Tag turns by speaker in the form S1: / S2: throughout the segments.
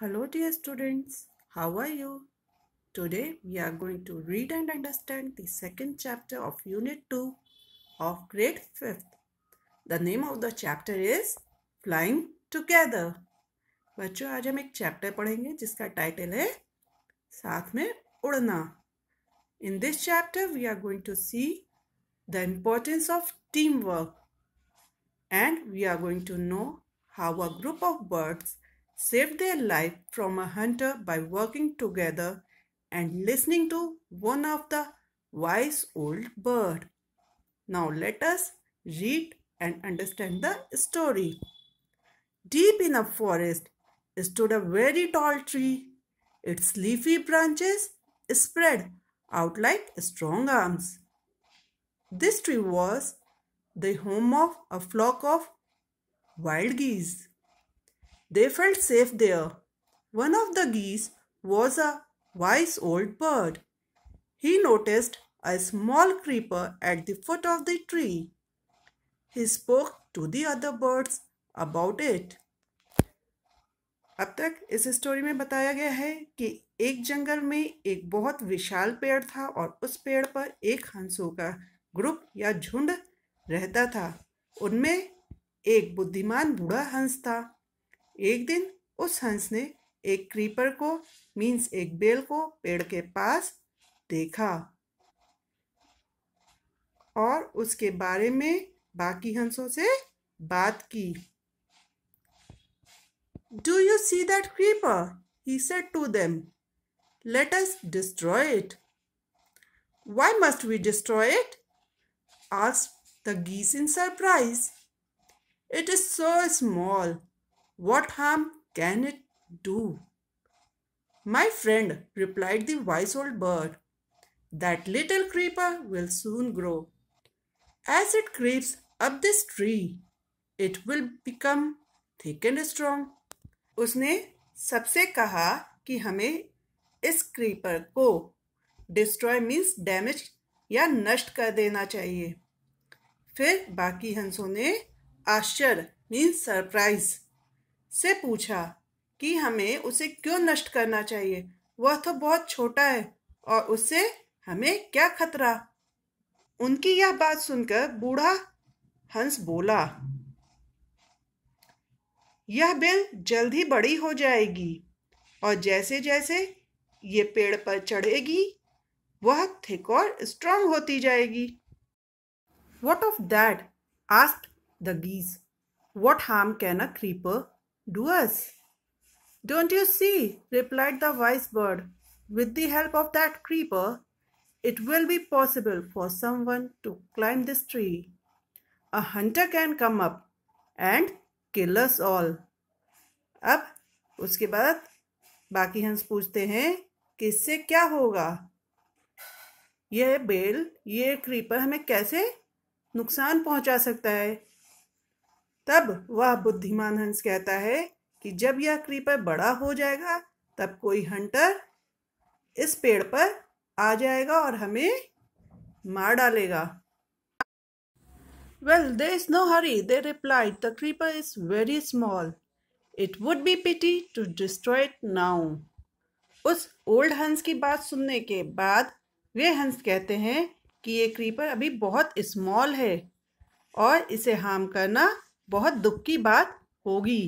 S1: Hello dear students, how are you? Today we are going to read and understand the second chapter of Unit 2 of Grade 5th. The name of the chapter is Flying Together. बच्चों आज हम एक chapter पढ़ेंगे जिसका title है साथ में उड़ना in this chapter we are going to see the importance of team work and we are going to know how a group of birds saved their life from a hunter by working together and listening to one of the wise old bird. Now let us read and understand the story. Deep in a forest stood a very tall tree. Its leafy branches spread out like strong arms. This tree was the home of a flock of wild geese. They felt safe there. One of the geese was a wise old bird. He noticed a small creeper at the foot of the tree. He spoke to the other birds about it. अब तक इस story में बताया गया है कि एक जंगल में एक बहुत विशाल पेड़ था और उस पेड़ पर एक हंसों का ग्रुप या झुंड रहता था उनमें एक बुद्धिमान बूढ़ा हंस था एक दिन उस हंस ने एक क्रीपर को मींस एक बेल को पेड़ के पास देखा और उसके बारे में बाकी हंसों से बात की do you see that creeper he said to them let us destroy it why must we destroy it asked the geese in surprise it is so small What harm can it do? My friend, replied the wise old bird, that little creeper will soon grow. As it creeps up this tree, it will become thick and strong. उसने सबसे कहा कि हमें इस creeper को destroy means damage या नष्ट कर देना चाहिए फिर बाकी हंसों ने आश्चर्य मीन्स सरप्राइज से पूछा कि हमें उसे क्यों नष्ट करना चाहिए वह तो बहुत छोटा है और उससे हमें क्या खतरा उनकी यह बात सुनकर बूढ़ा हंस बोला यह बिल जल्द ही बड़ी हो जाएगी और जैसे जैसे ये पेड़ पर चढ़ेगी वह थिक और स्ट्रांग होती जाएगी what of that asked the geese what harm can a creeper Doers, don't you see, replied the wise bird, with the help of that creeper, it will be possible for someone to climb this tree. A hunter can come up and kill us all. ab uske baad बाकी hans poochte hain कि इससे क्या होगा यह bell ये creeper हमें कैसे नुकसान पहुंचा सकता है तब वह बुद्धिमान हंस कहता है कि जब यह क्रीपर बड़ा हो जाएगा तब कोई हंटर इस पेड़ पर आ जाएगा और हमें मार डालेगा well there is no hurry they replied the creeper is very small it would be pity to destroy it now उस ओल्ड हंस की बात सुनने के बाद वे हंस कहते हैं कि ये क्रीपर अभी बहुत स्मॉल है और इसे हार्म करना बहुत दुख की बात होगी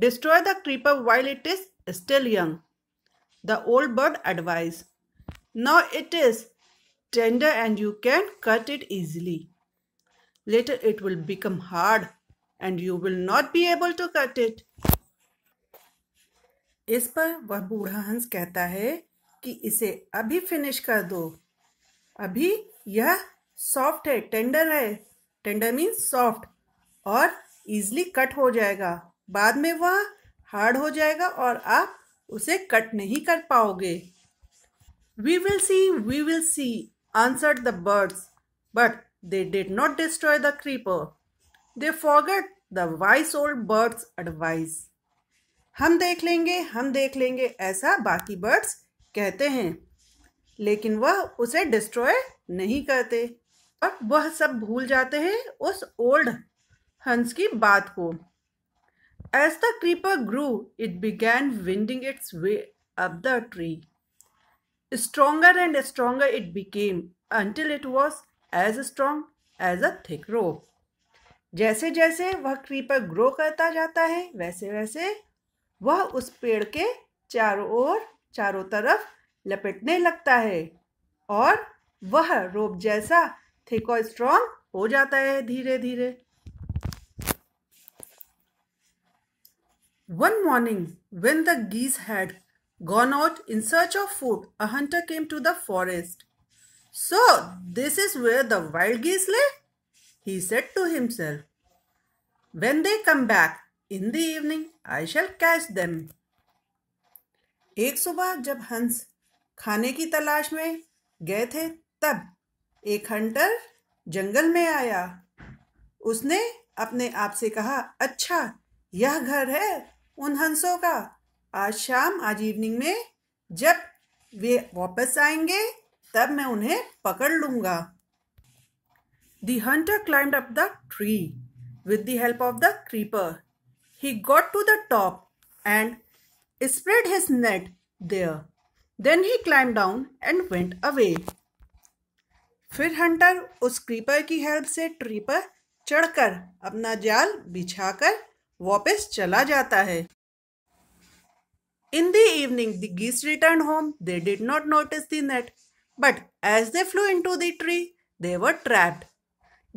S1: destroy the creeper while it is still young the old bird advise now it is tender and you can cut it easily later it will become hard and you will not be able to cut it इस पर वह बूढ़ा हंस कहता है कि इसे अभी फिनिश कर दो अभी यह सॉफ्ट है टेंडर है टेंडर मीन्स सॉफ्ट और ईजली कट हो जाएगा बाद में वह हार्ड हो जाएगा और आप उसे कट नहीं कर पाओगे we will see we will see answer the birds but they did not destroy the creeper they forgot the wise old bird's advice हम देख लेंगे हम देख लेंगे ऐसा बाकी बर्ड्स कहते हैं लेकिन वह उसे डिस्ट्रॉय नहीं करते और वह सब भूल जाते हैं उस ओल्ड हंस की बात को as the creeper grew it began winding its way up the tree stronger and stronger it became until it was as strong as a thick rope जैसे जैसे वह क्रीपर ग्रो करता जाता है वैसे वैसे वह उस पेड़ के चारों ओर चारों तरफ लपेटने लगता है और वह रोप जैसा थिक और स्ट्रॉन्ग हो जाता है धीरे धीरे One morning, when the geese had gone out in search of food, a hunter came to the forest. So, this is where the wild geese lay, he said to himself. When they come back in the evening, I shall catch them. एक सुबह जब हंस खाने की तलाश में गए थे तब एक हंटर जंगल में आया उसने अपने आप से कहा अच्छा यह घर है उन हंसों का आज शाम आज इवनिंग में जब वे वापस आएंगे तब मैं उन्हें पकड़ लूंगा the hunter climb up the tree with the help of the creeper he got to the top and spread his net there then he climb down and went away फिर हंटर उस क्रीपर की help से ट्रीपर पर चढ़कर अपना जाल बिछाकर वापस चला जाता है in the evening the geese return home they did not notice the net but as they flew into the tree they were trapped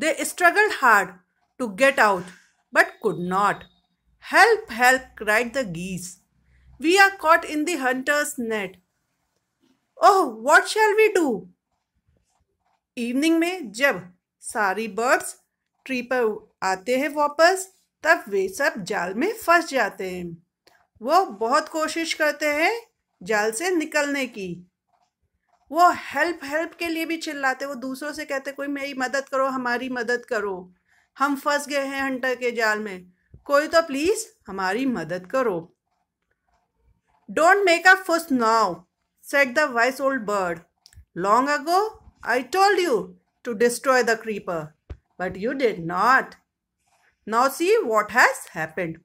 S1: they struggle hard to get out but could not help help cried the geese we are caught in the hunter's net oh what shall we do evening में जब सारी birds tree पर आते हैं वापस तब वे सब जाल में फंस जाते हैं वो बहुत कोशिश करते हैं जाल से निकलने की वो हेल्प हेल्प के लिए भी चिल्लाते वो दूसरों से कहते कोई मेरी मदद करो हमारी मदद करो हम फंस गए हैं हंटर के जाल में कोई तो प्लीज़ हमारी मदद करो don't make a fuss now said the wise old bird long ago I told you to destroy the creeper but you did not Now see what has happened.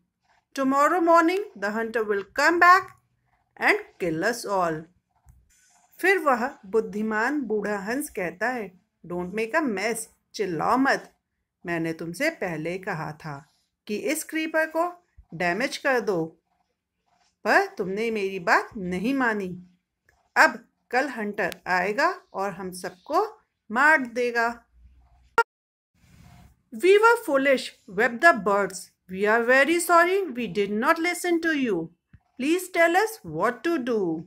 S1: Tomorrow morning the hunter will come back and kill us all. फिर वह बुद्धिमान बूढ़ा हंस कहता है don't make a mess चिल्लाओ मत मैंने तुमसे पहले कहा था कि इस क्रीपर को डैमेज कर दो पर तुमने मेरी बात नहीं मानी अब कल हंटर आएगा और हम सबको मार देगा We were foolish, wept the birds. We are very sorry we did not listen to you. Please tell us what to do.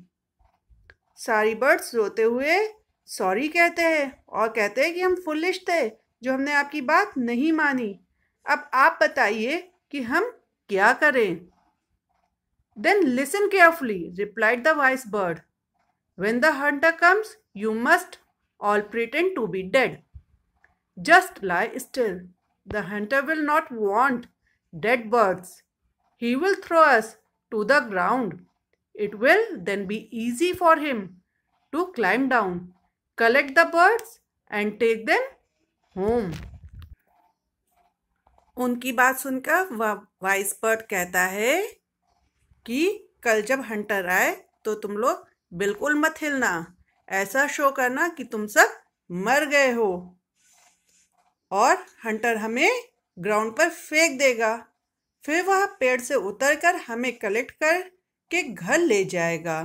S1: सारी बर्ड्स रोते हुए सॉरी कहते हैं और कहते हैं कि हम फुलिश थे जो हमने आपकी बात नहीं मानी अब आप बताइए कि हम क्या करें then listen carefully replied the wise bird when the hunter comes you must all pretend to be dead Just lie still. The hunter will not want dead birds. He will throw us to the ground. It will then be easy for him to climb down, collect the birds and take them home. उनकी बात सुनकर वह vice bird कहता है कि कल जब Hunter आए तो तुम लोग बिल्कुल मत हिलना ऐसा शो करना कि तुम सब मर गए हो और हंटर हमें ग्राउंड पर फेंक देगा फिर वह पेड़ से उतरकर हमें कलेक्ट कर के घर ले जाएगा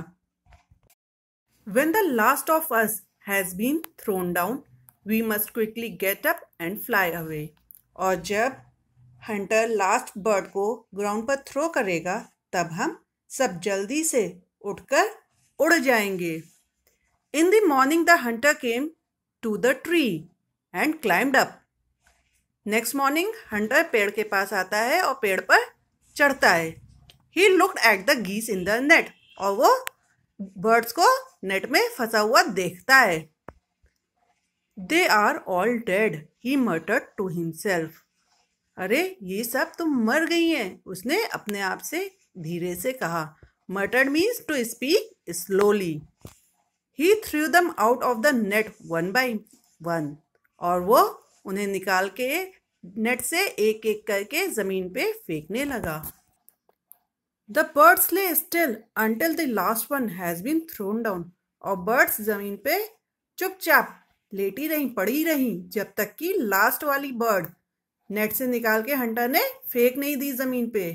S1: when the last of us has been thrown down we must quickly get up and fly away और जब हंटर लास्ट बर्ड को ग्राउंड पर थ्रो करेगा तब हम सब जल्दी से उठकर उड़ जाएंगे in the morning the hunter came to the tree and climb up next morning hunter पेड़ के पास आता है और पेड़ पर चढ़ता है he looked at the geese in the net और वो बर्ड्स को नेट में फंसा हुआ देखता है they are all dead he muttered to himself अरे ये सब तो मर गई हैं उसने अपने आप से धीरे से कहा muttered means to speak slowly he threw them out of the net one by one और वो उन्हें निकाल के नेट से एक एक करके जमीन पे फेंकने लगा the birds lay still until the last one has been thrown down और बर्ड्स जमीन पे चुपचाप लेटी रही पड़ी रही जब तक कि लास्ट वाली बर्ड नेट से निकाल के हंटर ने फेंक नहीं दी जमीन पे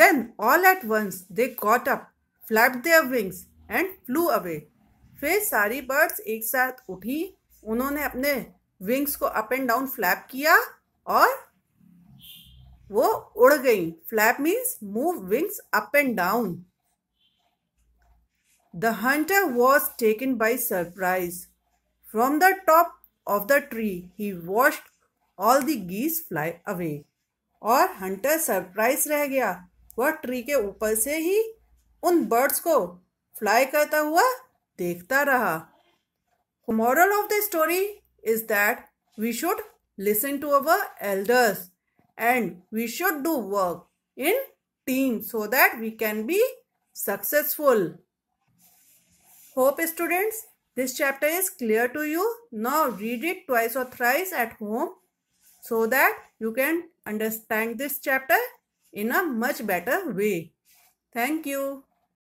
S1: then all at once they caught up flap their wings and flew away फिर सारी बर्ड्स एक साथ उठी उन्होंने अपने विंग्स को अप एंड डाउन फ्लैप किया और वो उड़ गई flap means move wings up and down the hunter was taken by surprise from the top of the tree he watched all the geese fly away और hunter surprise रह गया वह tree के ऊपर से ही उन बर्ड्स को फ्लाई करता हुआ देखता रहा moral of the story is that we should listen to our elders and we should do work in team so that we can be successful. Hope students, this chapter is clear to you. Now read it twice or thrice at home so that you can understand this chapter in a much better way. Thank you.